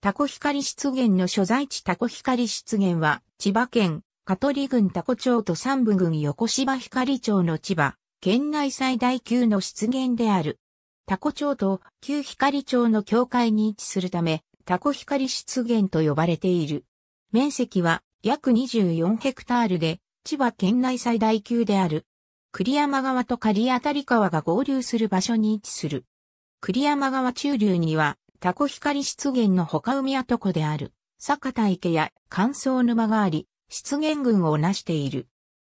タコ光湿原の所在地タコ光湿原は、千葉県、香取郡タコ町と三部郡横芝光町の千葉、県内最大級の湿原である。タコ町と旧光町の境界に位置するため、タコ光湿原と呼ばれている。面積は約24ヘクタールで、千葉県内最大級である。栗山川と狩当川が合流する場所に位置する。栗山川中流には、タコ光湿原の他海跡湖である、坂田池や乾燥沼があり、湿原群をなしている。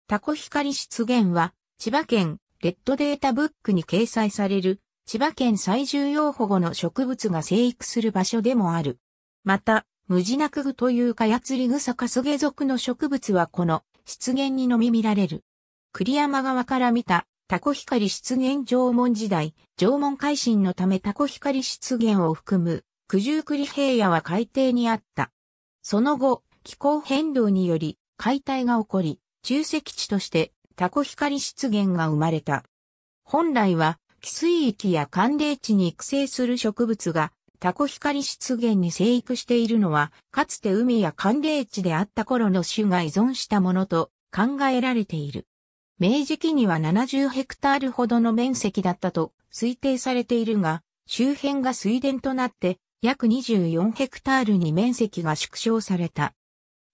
タコ光湿原は、千葉県レッドデータブックに掲載される、千葉県最重要保護の植物が生育する場所でもある。また、ムジナクグというカヤツリグサカスゲ属の植物はこの湿原にのみ見られる。栗山側から見たタコ光出現縄文時代、縄文改新のためタコ光出現を含む、九十九里平野は海底にあった。その後、気候変動により、解体が起こり、中石地としてタコ光出現が生まれた。本来は、寄水域や寒冷地に育成する植物が、タコ光出現に生育しているのは、かつて海や寒冷地であった頃の種が依存したものと考えられている。明治期には70ヘクタールほどの面積だったと推定されているが、周辺が水田となって約24ヘクタールに面積が縮小された。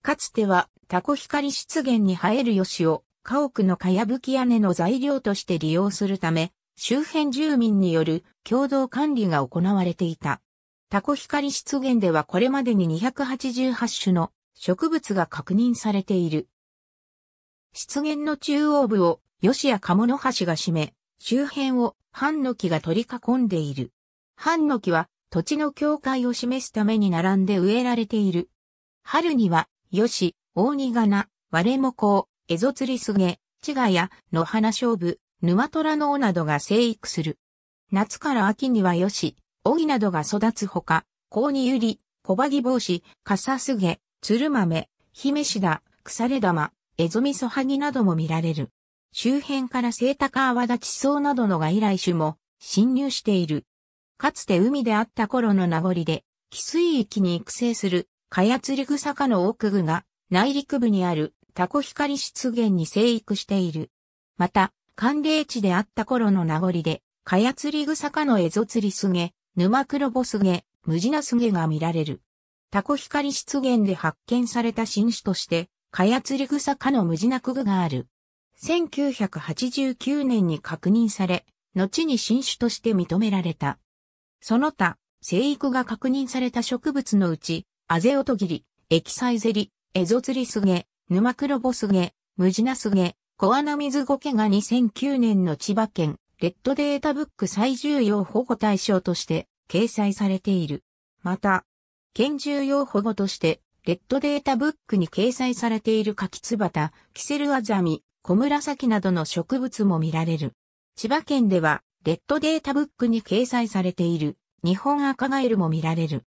かつてはタコ光湿原に生えるヨシを家屋のかやぶき屋根の材料として利用するため、周辺住民による共同管理が行われていた。タコ光湿原ではこれまでに288種の植物が確認されている。湿原の中央部を、ヨシやカモノハシが占め、周辺を、ハンノキが取り囲んでいる。ハンノキは、土地の境界を示すために並んで植えられている。春には、ヨシ、オオニガナ、ワレモコウ、エゾツリスゲ、チガヤ、ノハナショウブ、ヌワトラノオなどが生育する。夏から秋にはヨシ、オギなどが育つほか、コウニユリ、コバギボウシ、カサスゲ、ツルマメ、ヒメシダ、クサレダマ。エゾミソハギなども見られる。周辺からセイタカアワダチソウなどの外来種も侵入している。かつて海であった頃の名残で、寄水域に育成するカヤツリグサ科の奥具が内陸部にあるタコヒカリ湿原に生育している。また、寒冷地であった頃の名残で、カヤツリグサ科のエゾツリスゲ、ヌマクロボスゲ、ムジナスゲが見られる。タコヒカリ湿原で発見された新種として、カヤツリグサ科のムジナクグがある。1989年に確認され、後に新種として認められた。その他、生育が確認された植物のうち、アゼオトギリ、エキサイゼリ、エゾツリスゲ、ヌマクロボスゲ、ムジナスゲ、コアナミズゴケが2009年の千葉県、レッドデータブック最重要保護対象として掲載されている。また、県重要保護としてレッドデータブックに掲載されているカキツバタ、キセルアザミ、小紫などの植物も見られる。千葉県では、レッドデータブックに掲載されている、日本赤ガエルも見られる。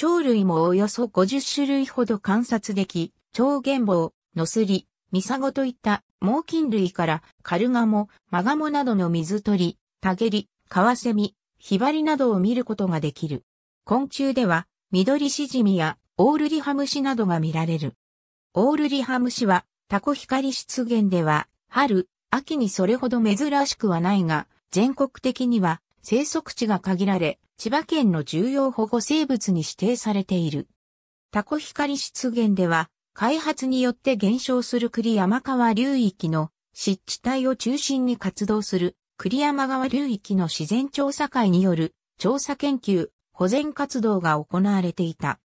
鳥類もおよそ50種類ほど観察でき、鳥原棒、ノスリ、ミサゴといった猛禽類からカルガモ、マガモなどの水鳥、タゲリ、カワセミ、ヒバリなどを見ることができる。昆虫では、緑シジミやオールリハムシなどが見られる。オールリハムシはタコ光湿原では春、秋にそれほど珍しくはないが、全国的には生息地が限られ、千葉県の重要保護生物に指定されている。タコ光湿原では、開発によって減少する栗山川流域の湿地帯を中心に活動する栗山川流域の自然調査会による調査研究、保全活動が行われていた。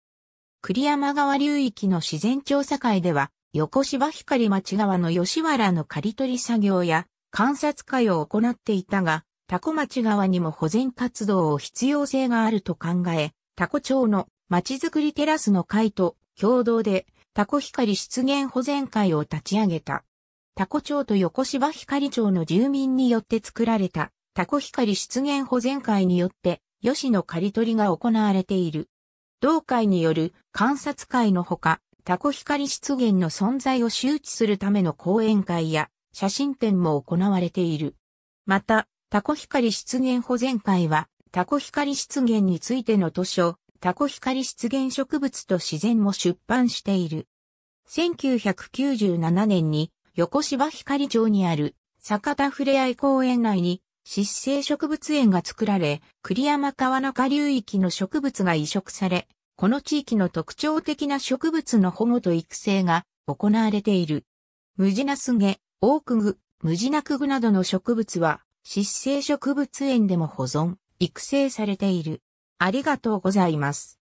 栗山川流域の自然調査会では、横芝光町側の吉原の刈り取り作業や観察会を行っていたが、タコ町側にも保全活動を必要性があると考え、タコ町の町づくりテラスの会と共同でタコ光出現保全会を立ち上げた。タコ町と横芝光町の住民によって作られたタコ光出現保全会によって、吉野刈り取りが行われている。同会による観察会のほか、タコ光出現の存在を周知するための講演会や写真展も行われている。また、タコ光出現保全会は、タコ光出現についての図書、タコ光出現植物と自然も出版している。1997年に横芝光町にある坂田ふれあい公園内に湿生植物園が作られ、栗山川中流域の植物が移植され、この地域の特徴的な植物の保護と育成が行われている。ムジナスゲ、オオクグ、ムジナクグなどの植物は、湿生植物園でも保存、育成されている。ありがとうございます。